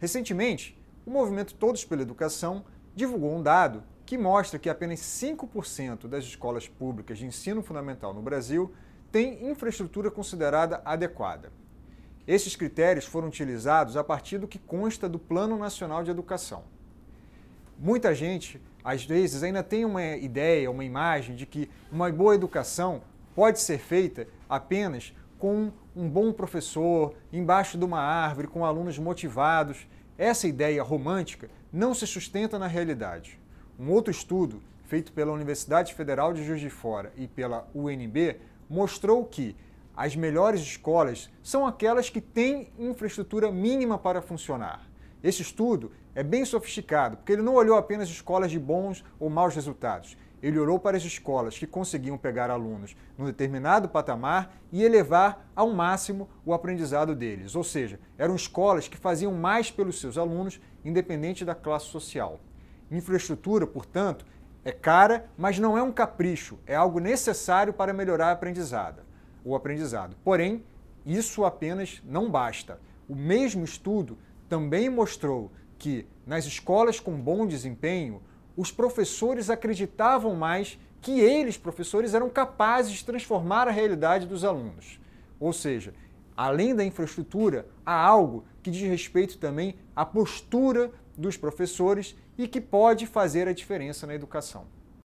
Recentemente, o movimento Todos pela Educação divulgou um dado que mostra que apenas 5% das escolas públicas de ensino fundamental no Brasil têm infraestrutura considerada adequada. Esses critérios foram utilizados a partir do que consta do Plano Nacional de Educação. Muita gente, às vezes, ainda tem uma ideia, uma imagem de que uma boa educação pode ser feita apenas com um bom professor, embaixo de uma árvore, com alunos motivados. Essa ideia romântica não se sustenta na realidade. Um outro estudo, feito pela Universidade Federal de Juiz de Fora e pela UNB, mostrou que as melhores escolas são aquelas que têm infraestrutura mínima para funcionar. Esse estudo é bem sofisticado, porque ele não olhou apenas escolas de bons ou maus resultados. Ele olhou para as escolas que conseguiam pegar alunos num determinado patamar e elevar ao máximo o aprendizado deles. Ou seja, eram escolas que faziam mais pelos seus alunos, independente da classe social. Infraestrutura, portanto, é cara, mas não é um capricho, é algo necessário para melhorar a aprendizada, o aprendizado. Porém, isso apenas não basta. O mesmo estudo também mostrou que, nas escolas com bom desempenho, os professores acreditavam mais que eles, professores, eram capazes de transformar a realidade dos alunos. Ou seja, além da infraestrutura, há algo que diz respeito também à postura dos professores e que pode fazer a diferença na educação.